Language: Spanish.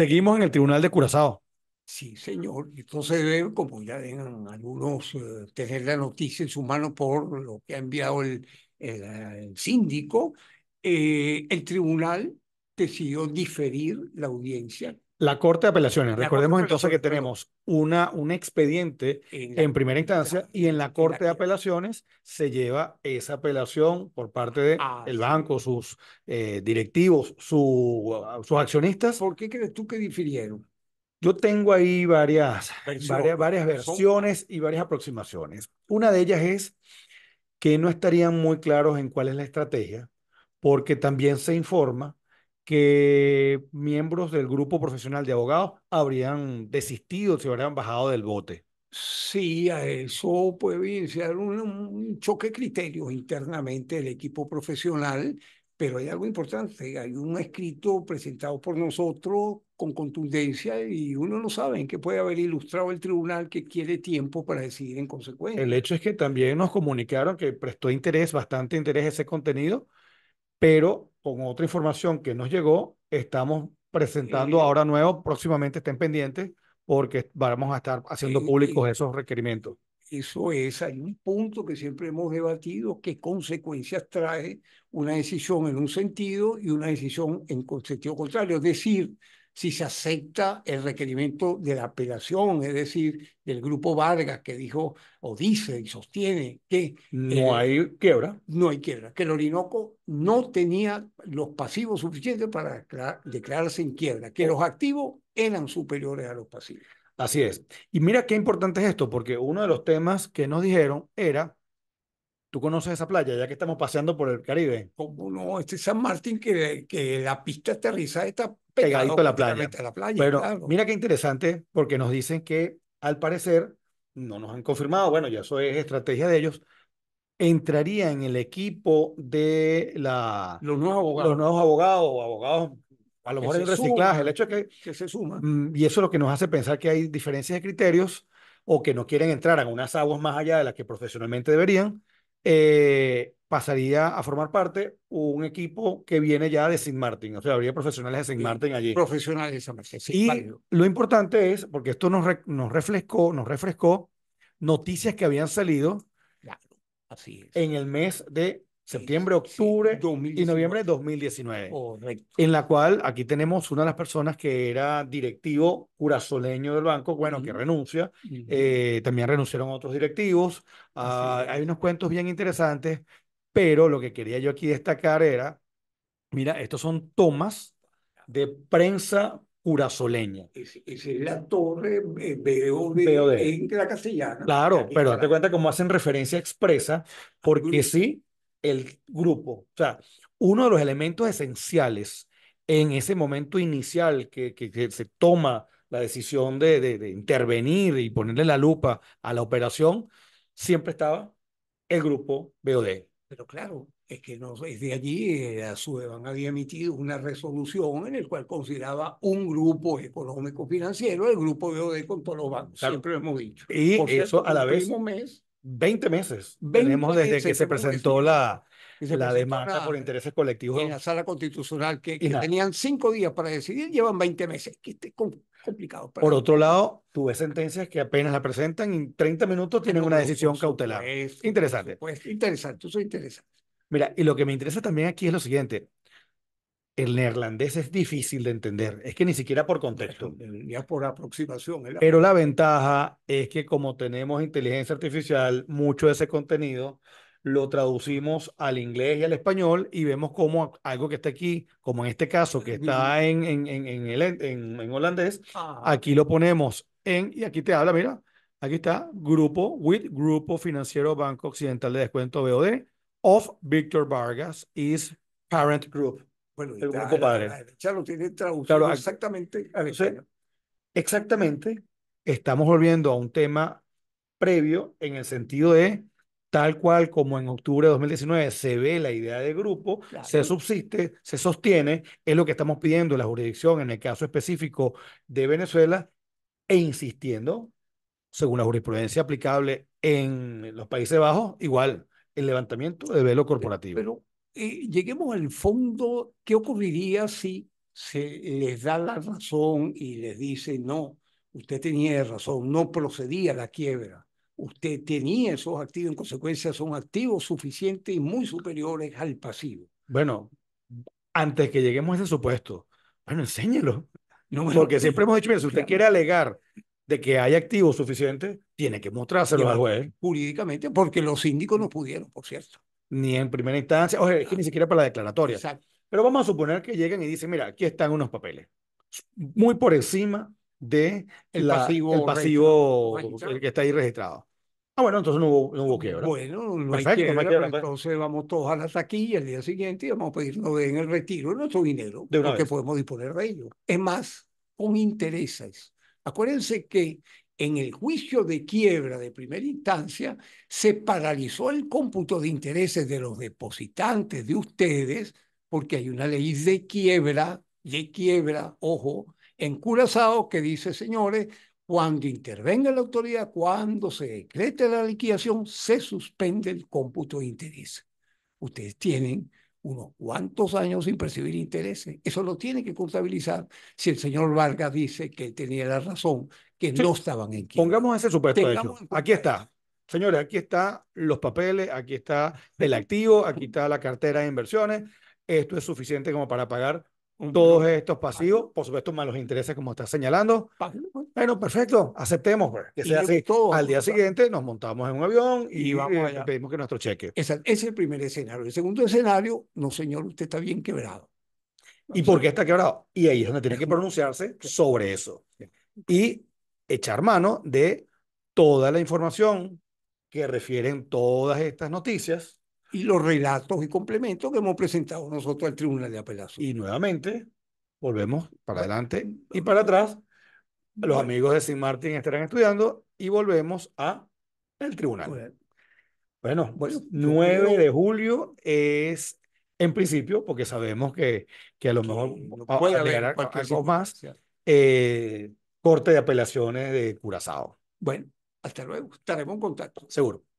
Seguimos en el Tribunal de Curazao. Sí, señor. Entonces, eh, como ya ven algunos, eh, tener la noticia en su mano por lo que ha enviado el, eh, síndico. el tribunal decidió diferir la audiencia la Corte de Apelaciones. Recordemos entonces que tenemos una, un expediente en, primera instancia y en la Corte de Apelaciones se lleva esa apelación por parte del de ah, banco, sus eh, directivos, su, sus accionistas. ¿Por qué crees tú que difirieron? Yo tengo ahí varias, varias, varias versiones y varias aproximaciones. Una de ellas es que no estarían muy claros en cuál es la estrategia, porque también se informa que miembros del grupo profesional de abogados habrían desistido, se habrían bajado del bote. Sí, a eso puede evidenciar un, choque de criterios internamente del equipo profesional, pero hay algo importante, hay un escrito presentado por nosotros con contundencia y uno no sabe en qué puede haber ilustrado el tribunal que quiere tiempo para decidir en consecuencia. El hecho es que también nos comunicaron que prestó interés, bastante interés ese contenido, pero con otra información que nos llegó, estamos presentando ahora nuevo, próximamente estén pendientes porque vamos a estar haciendo eh, públicos esos requerimientos. Eso es, hay un punto que siempre hemos debatido, qué consecuencias trae una decisión en un sentido y una decisión en sentido contrario. Es decir, si se acepta el requerimiento de la apelación, es decir, del grupo Vargas que dijo o dice y sostiene que... No eh, hay quiebra. No hay quiebra, que el Orinoco no tenía los pasivos suficientes para declararse en quiebra, que los activos eran superiores a los pasivos. Así es. Y mira qué importante es esto, porque uno de los temas que nos dijeron era ¿Tú conoces esa playa, ya que estamos paseando por el Caribe? ¿Cómo no? Este San Martín, que, que la pista aterriza está pegadito a la playa. A la playa Pero mira qué interesante, porque nos dicen que al parecer, no nos han confirmado, bueno, ya eso es estrategia de ellos, entraría en el equipo de la, los, nuevos abogados. los nuevos abogados, abogados a lo mejor el reciclaje, el hecho es que, que se suma. Mm, y eso es lo que nos hace pensar que hay diferencias de criterios o que no quieren entrar a unas aguas más allá de las que profesionalmente deberían eh, pasaría a formar parte un equipo que viene ya de St. Martin. O sea, habría profesionales de St. Martin allí. Profesionales de St. Martin, Y lo importante es, porque esto nos, refrescó, nos refrescó noticias que habían salido en el mes de septiembre, octubre y noviembre de 2019. Correcto. En la cual aquí tenemos una de las personas que era directivo curazoleño del banco, bueno, que renuncia. Eh, también renunciaron otros directivos. Ah, hay unos cuentos bien interesantes, pero lo que quería yo aquí destacar era, mira, estos son tomas de prensa curazoleña. es la torre de. en la castellana. Claro, pero date cuenta cómo hacen referencia expresa, porque sí, el grupo. O sea, uno de los elementos esenciales en ese momento inicial que, que, se toma la decisión de, de, intervenir y ponerle la lupa a la operación, siempre estaba el grupo BOD. Pero claro, es que no, desde allí la había emitido una resolución en la cual consideraba un grupo económico financiero, el grupo BOD con todos los bancos, siempre lo hemos dicho. Y eso a la vez... 20 meses. Tenemos desde que se presentó la, la demanda por intereses colectivos. En la sala constitucional, que, tenían cinco días para decidir, llevan 20 meses. Que este complicado. Por otro lado, tuve sentencias que apenas la presentan y en 30 minutos tienen una decisión cautelar. interesante. Pues interesante, eso es interesante. Mira, y lo que me interesa también aquí es lo siguiente el neerlandés es difícil de entender, es que ni siquiera por contexto. Ya por aproximación. Pero la ventaja es que como tenemos inteligencia artificial, mucho de ese contenido lo traducimos al inglés y al español y vemos cómo algo que está aquí, como en este caso que está en, en, en, en en, holandés, ah. aquí lo ponemos en, y aquí te habla, mira, aquí está, grupo, with Grupo Financiero Banco Occidental de Descuento BOD, of Victor Vargas is parent group. Bueno, el grupo padre. lo tiene exactamente exactamente. Estamos volviendo a un tema previo en el sentido de tal cual como en octubre de 2019 se ve la idea de grupo, se subsiste, se sostiene, es lo que estamos pidiendo la jurisdicción en el caso específico de Venezuela e insistiendo, según la jurisprudencia aplicable en los Países Bajos, igual el levantamiento de velo corporativo. Pero eh, lleguemos al fondo, ¿qué ocurriría si se les da la razón y les dice, no, usted tenía razón, no procedía la quiebra? Usted tenía esos activos, en consecuencia son activos suficientes y muy superiores al pasivo. Bueno, antes que lleguemos a ese supuesto, bueno, enséñelo. Porque siempre hemos dicho, mira, si usted quiere alegar de que hay activos suficientes, tiene que mostrárselo al juez. Jurídicamente, porque los síndicos no pudieron, por cierto ni en primera instancia, sea es que ni siquiera para la declaratoria. Pero vamos a suponer que llegan y dicen, mira, aquí están unos papeles, muy por encima de el pasivo, que está ahí registrado. Ah, bueno, entonces no hubo, no quiebra. Bueno, no hay quiebra, entonces vamos todos a la taquilla el día siguiente y vamos a pedirnos en el retiro nuestro dinero, de porque que podemos disponer de ello. Es más, con intereses. Acuérdense que en el juicio de quiebra de primera instancia, se paralizó el cómputo de intereses de los depositantes de ustedes, porque hay una ley de quiebra, de quiebra, ojo, en Curazao que dice, señores, cuando intervenga la autoridad, cuando se decrete la liquidación, se suspende el cómputo de intereses. Ustedes tienen unos cuantos años sin percibir intereses. Eso lo tiene que contabilizar si el señor Vargas dice que tenía la razón, que no estaban en quiebra. Pongamos ese supuesto. De hecho. Aquí está. Señores, aquí están los papeles, aquí está el activo, aquí está la cartera de inversiones. Esto es suficiente como para pagar todos estos pasivos, por supuesto, más los intereses, como está señalando. Bueno, perfecto, aceptemos, pues, que sea así. Todo, Al día siguiente nos montamos en un avión y, vamos eh, pedimos que nuestro cheque. Ese es el primer escenario. El segundo escenario, no señor, usted está bien quebrado. ¿Y por qué está quebrado? Y ahí es donde tiene que pronunciarse sobre eso. Y echar mano de toda la información que refieren todas estas noticias. Y los relatos y complementos que hemos presentado nosotros al Tribunal de Apelación. Y nuevamente, volvemos para adelante y para atrás los amigos de Sin Martín estarán estudiando y volvemos a el tribunal. Bueno, 9 de julio es en principio, porque sabemos que, que a lo mejor a llegar algo más, eh, corte de apelaciones de Curazao. Bueno, hasta luego, estaremos en contacto. Seguro.